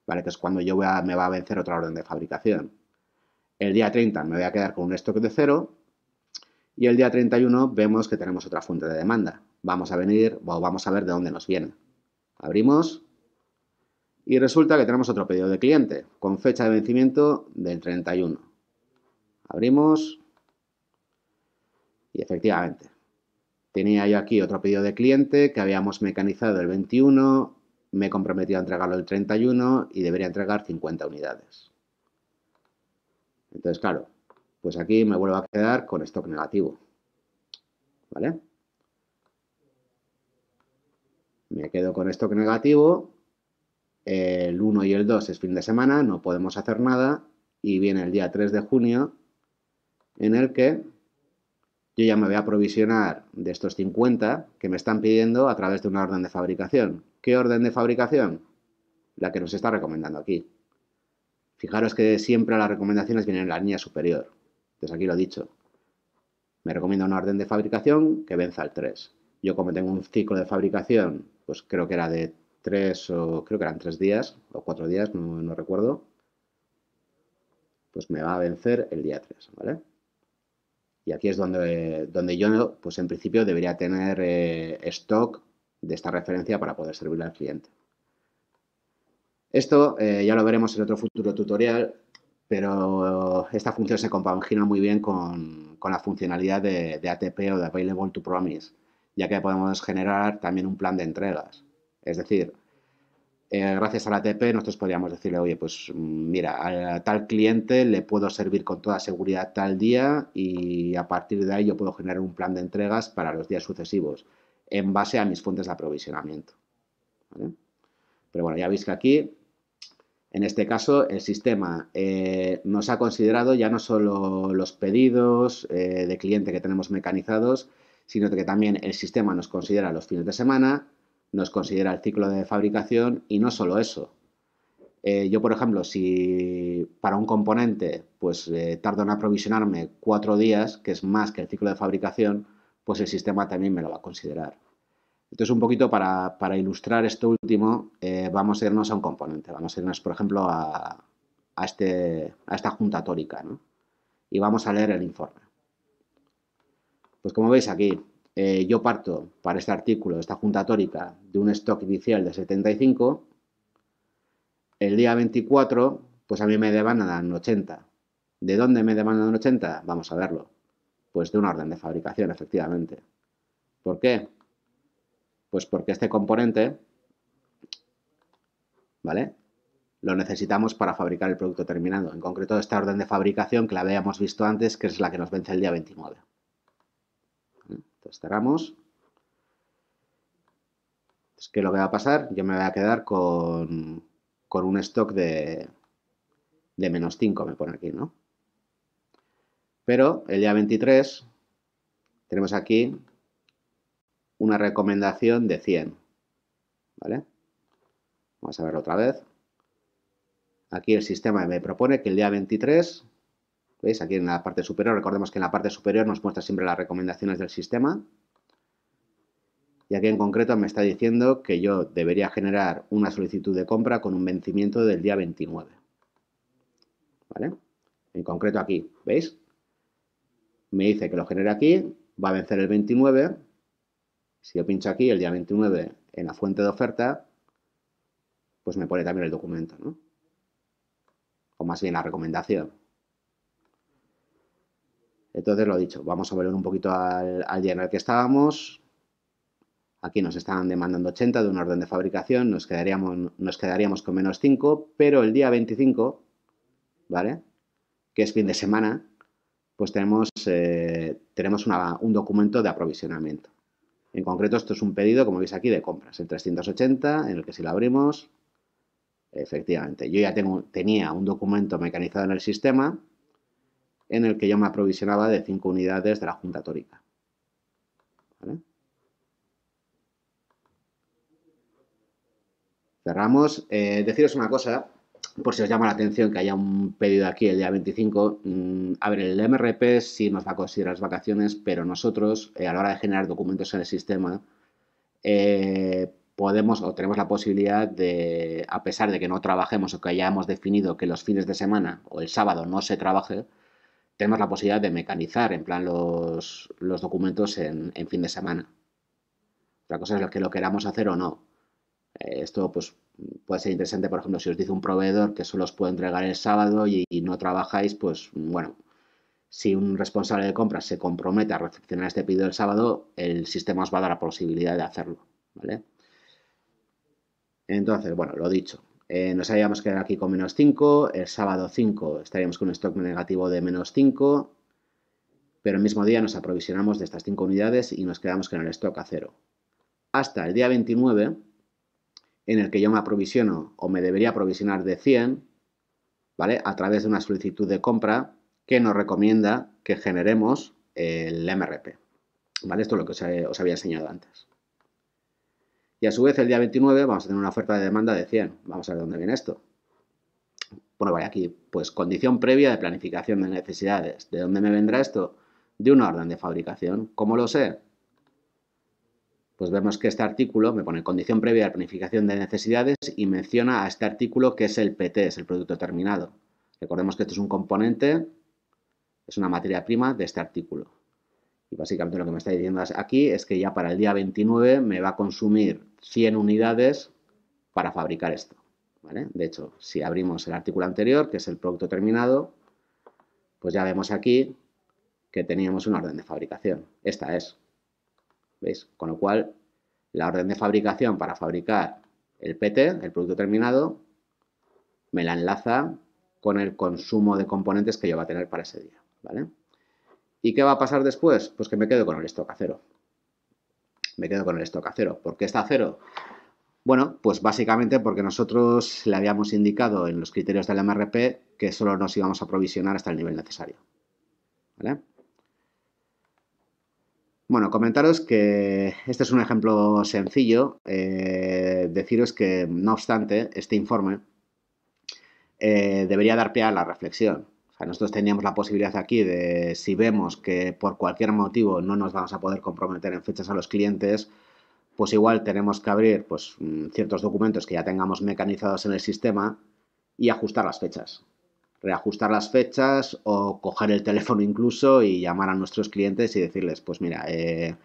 ¿vale? Que es cuando yo me va a vencer otra orden de fabricación. El día 30 me voy a quedar con un stock de cero y el día 31 vemos que tenemos otra fuente de demanda. Vamos a venir o vamos a ver de dónde nos viene. Abrimos y resulta que tenemos otro pedido de cliente con fecha de vencimiento del 31. Abrimos y efectivamente tenía yo aquí otro pedido de cliente que habíamos mecanizado el 21, me he comprometido a entregarlo el 31 y debería entregar 50 unidades. Entonces, claro, pues aquí me vuelvo a quedar con stock negativo. ¿Vale? Me quedo con stock negativo. El 1 y el 2 es fin de semana, no podemos hacer nada. Y viene el día 3 de junio, en el que yo ya me voy a provisionar de estos 50 que me están pidiendo a través de una orden de fabricación. ¿Qué orden de fabricación? La que nos está recomendando aquí. Fijaros que siempre las recomendaciones vienen en la línea superior. Entonces aquí lo he dicho. Me recomienda una orden de fabricación que venza el 3. Yo como tengo un ciclo de fabricación, pues creo que era de 3 o creo que eran 3 días o 4 días, no, recuerdo. Pues me va a vencer el día 3, ¿vale? Y aquí es donde, donde yo, pues en principio, debería tener eh, stock de esta referencia para poder servirle al cliente. Esto eh, ya lo veremos en otro futuro tutorial, pero esta función se compagina muy bien con, la funcionalidad de, ATP o de Available to Promise, ya que podemos generar también un plan de entregas. Es decir, eh, gracias al ATP nosotros podríamos decirle, oye, pues mira, a tal cliente le puedo servir con toda seguridad tal día y a partir de ahí yo puedo generar un plan de entregas para los días sucesivos en base a mis fuentes de aprovisionamiento. Pero bueno, ya veis que aquí en este caso, el sistema eh, nos ha considerado ya no solo los pedidos eh, de cliente que tenemos mecanizados, sino que también el sistema nos considera los fines de semana, nos considera el ciclo de fabricación y no solo eso. Eh, yo, por ejemplo, si para un componente pues tardo en aprovisionarme cuatro días, que es más que el ciclo de fabricación, pues el sistema también me lo va a considerar. Entonces, un poquito para, ilustrar esto último, eh, vamos a irnos a un componente. Vamos a irnos, por ejemplo, este, a, esta junta tórica, ¿no? Y vamos a leer el informe. Pues como veis aquí, eh, yo parto para este artículo, esta junta tórica, de un stock inicial de 75. El día 24, pues a mí me demandan 80. ¿De dónde me demandan 80? Vamos a verlo. Pues de una orden de fabricación, efectivamente. ¿Por qué? Pues porque este componente, ¿vale? Lo necesitamos para fabricar el producto terminado. En concreto, esta orden de fabricación que la habíamos visto antes, que es la que nos vence el día 29. Entonces cerramos. ¿qué lo que va a pasar? Yo me voy a quedar con, con un stock de, de menos 5, me pone aquí, ¿no? Pero el día 23 tenemos aquí una recomendación de 100. ¿Vale? Vamos a ver otra vez. Aquí el sistema me propone que el día 23, ¿veis? Aquí en la parte superior, recordemos que en la parte superior nos muestra siempre las recomendaciones del sistema. Y aquí en concreto me está diciendo que yo debería generar una solicitud de compra con un vencimiento del día 29. ¿Vale? En concreto aquí, ¿veis? Me dice que lo genere aquí, va a vencer el 29 si yo pincho aquí el día 29 en la fuente de oferta, pues me pone también el documento, ¿no? O más bien la recomendación. Entonces, lo dicho, vamos a volver un poquito al, día en el que estábamos. Aquí nos estaban demandando 80 de un orden de fabricación, nos quedaríamos, nos quedaríamos con menos 5, pero el día 25, ¿vale? Que es fin de semana, pues tenemos, eh, tenemos un documento de aprovisionamiento. En concreto, esto es un pedido, como veis aquí, de compras, el 380, en el que si lo abrimos, efectivamente, yo ya tenía un documento mecanizado en el sistema en el que yo me aprovisionaba de cinco unidades de la Junta Tórica. Cerramos. Eh, deciros una cosa, por si os llama la atención que haya un pedido aquí el día 25, mm, a ver, el MRP sí nos va a considerar las vacaciones, pero nosotros eh, a la hora de generar documentos en el sistema eh, podemos o tenemos la posibilidad de, a pesar de que no trabajemos o que hayamos definido que los fines de semana o el sábado no se trabaje, tenemos la posibilidad de mecanizar en plan los, los documentos en, fin de semana. Otra cosa es que lo queramos hacer o no. Eh, esto pues, puede ser interesante, por ejemplo, si os dice un proveedor que solo os puede entregar el sábado y, no trabajáis, pues bueno, si un responsable de compras se compromete a recepcionar este pedido el sábado, el sistema os va a dar la posibilidad de hacerlo. ¿vale? Entonces, bueno, lo dicho, eh, nos habíamos quedado aquí con menos 5, el sábado 5 estaríamos con un stock negativo de menos 5, pero el mismo día nos aprovisionamos de estas 5 unidades y nos quedamos con el stock a cero. Hasta el día 29 en el que yo me aprovisiono o me debería aprovisionar de 100, ¿vale? A través de una solicitud de compra que nos recomienda que generemos el MRP, ¿vale? Esto es lo que os, había enseñado antes. Y a su vez el día 29 vamos a tener una oferta de demanda de 100. Vamos a ver dónde viene esto. Bueno, vale, aquí, pues condición previa de planificación de necesidades. ¿De dónde me vendrá esto? De una orden de fabricación. ¿Cómo lo sé? Pues vemos que este artículo me pone condición previa de planificación de necesidades y menciona a este artículo que es el PT, es el producto terminado. Recordemos que esto es un componente, es una materia prima de este artículo. Y básicamente lo que me está diciendo aquí es que ya para el día 29 me va a consumir 100 unidades para fabricar esto. De hecho, si abrimos el artículo anterior, que es el producto terminado, pues ya vemos aquí que teníamos una orden de fabricación. Esta es, ¿Veis? Con lo cual, la orden de fabricación para fabricar el PT, el producto terminado, me la enlaza con el consumo de componentes que yo va a tener para ese día. ¿vale? ¿Y qué va a pasar después? Pues que me quedo con el stock a cero. Me quedo con el stock a cero. ¿Por qué está a cero? Bueno, pues básicamente porque nosotros le habíamos indicado en los criterios del MRP que solo nos íbamos a provisionar hasta el nivel necesario. ¿Vale? Bueno, comentaros que este es un ejemplo sencillo. Eh, deciros que, no obstante, este informe eh, debería dar pie a la reflexión. nosotros teníamos la posibilidad aquí de, si vemos que por cualquier motivo no nos vamos a poder comprometer en fechas a los clientes, pues igual tenemos que abrir pues, mm, ciertos documentos que ya tengamos mecanizados en el sistema y ajustar las fechas reajustar las fechas o coger el teléfono incluso y llamar a nuestros clientes y decirles, pues mira, eh,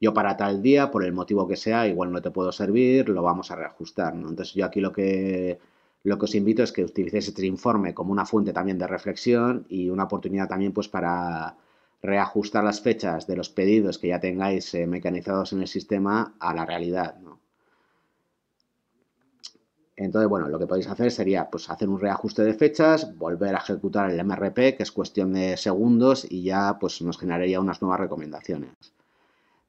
yo para tal día, por el motivo que sea, igual no te puedo servir, lo vamos a reajustar. ¿no? Entonces yo aquí lo que, lo que os invito es que utilicéis este informe como una fuente también de reflexión y una oportunidad también pues para reajustar las fechas de los pedidos que ya tengáis eh, mecanizados en el sistema a la realidad. ¿no? Entonces, bueno, lo que podéis hacer sería pues, hacer un reajuste de fechas, volver a ejecutar el MRP, que es cuestión de segundos, y ya pues, nos generaría unas nuevas recomendaciones.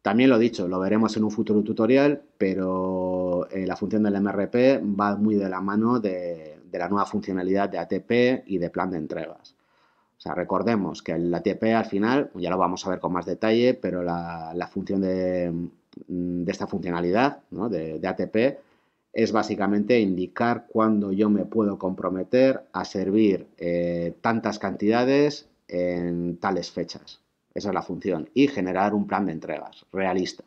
También lo he dicho, lo veremos en un futuro tutorial, pero eh, la función del MRP va muy de la mano de, la nueva funcionalidad de ATP y de plan de entregas. O sea, recordemos que el ATP al final, ya lo vamos a ver con más detalle, pero la, función mm, de, esta funcionalidad ¿no? de, ATP es básicamente indicar cuándo yo me puedo comprometer a servir eh, tantas cantidades en tales fechas. Esa es la función. Y generar un plan de entregas realista,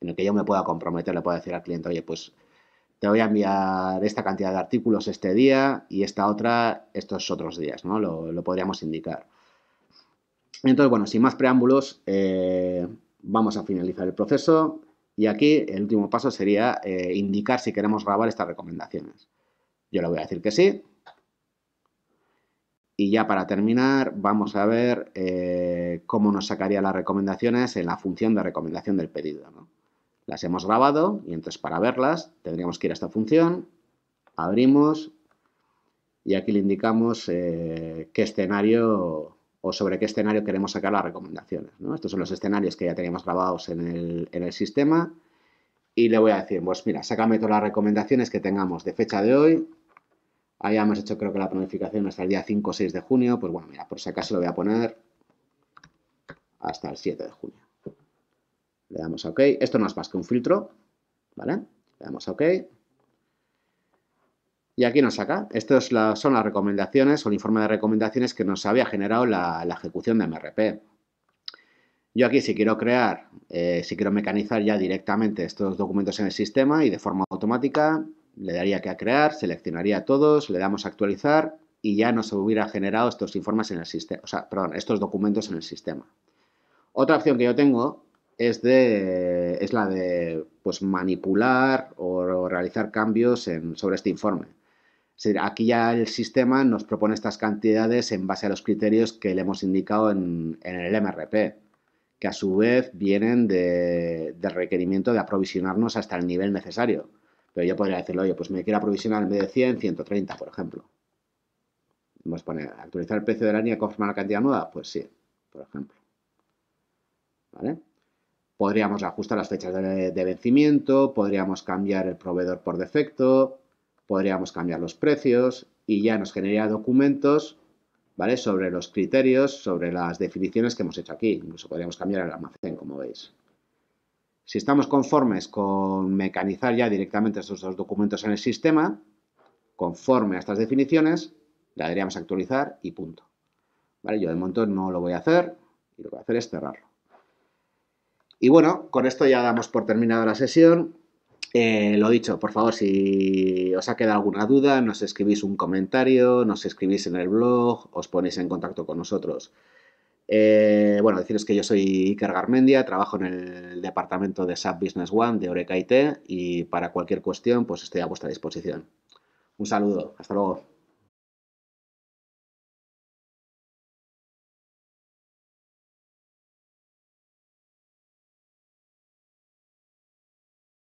en el que yo me pueda comprometer, le pueda decir al cliente, oye, pues te voy a enviar esta cantidad de artículos este día y esta otra estos otros días, ¿no? Lo, podríamos indicar. Entonces, bueno, sin más preámbulos, eh, vamos a finalizar el proceso. Y aquí el último paso sería eh, indicar si queremos grabar estas recomendaciones. Yo le voy a decir que sí. Y ya para terminar, vamos a ver eh, cómo nos sacaría las recomendaciones en la función de recomendación del pedido. Las hemos grabado y entonces para verlas tendríamos que ir a esta función, abrimos y aquí le indicamos eh, qué escenario o sobre qué escenario queremos sacar las recomendaciones. Estos son los escenarios que ya teníamos grabados en el, sistema y le voy a decir, pues mira, sácame todas las recomendaciones que tengamos de fecha de hoy. Ahí hemos hecho creo que la planificación hasta el día 5 o 6 de junio, pues bueno, mira, por si acaso lo voy a poner hasta el 7 de junio. Le damos a OK. Esto no es más que un filtro, ¿vale? Le damos a OK. Y aquí nos saca. Estas son las recomendaciones o el informe de recomendaciones que nos había generado la, ejecución de MRP. Yo aquí si quiero crear, eh, si quiero mecanizar ya directamente estos documentos en el sistema y de forma automática, le daría que a crear, seleccionaría todos, le damos a actualizar y ya nos hubiera generado estos informes en el sistema, estos documentos en el sistema. Otra opción que yo tengo es, de, es la de pues, manipular o realizar cambios sobre este informe. Aquí ya el sistema nos propone estas cantidades en base a los criterios que le hemos indicado en, el MRP, que a su vez vienen del requerimiento de aprovisionarnos hasta el nivel necesario. Pero yo podría decirle, oye, pues me quiero aprovisionar en vez de 100, 130, por ejemplo. Vamos a poner, actualizar el precio de la línea y a la cantidad nueva, pues sí, por ejemplo. ¿Vale? Podríamos ajustar las fechas de vencimiento, podríamos cambiar el proveedor por defecto, podríamos cambiar los precios y ya nos generaría documentos ¿vale? sobre los criterios, sobre las definiciones que hemos hecho aquí. Incluso podríamos cambiar el almacén, como veis. Si estamos conformes con mecanizar ya directamente estos dos documentos en el sistema, conforme a estas definiciones, le daríamos actualizar y punto. ¿Vale? Yo de momento no lo voy a hacer y lo que voy a hacer es cerrarlo. Y bueno, con esto ya damos por terminada la sesión. Eh, lo dicho, por favor, si os ha quedado alguna duda, nos escribís un comentario, nos escribís en el blog, os ponéis en contacto con nosotros. Eh, bueno, deciros que yo soy Iker Garmendia, trabajo en el departamento de SAP Business One de Oreca IT y para cualquier cuestión pues estoy a vuestra disposición. Un saludo, hasta luego.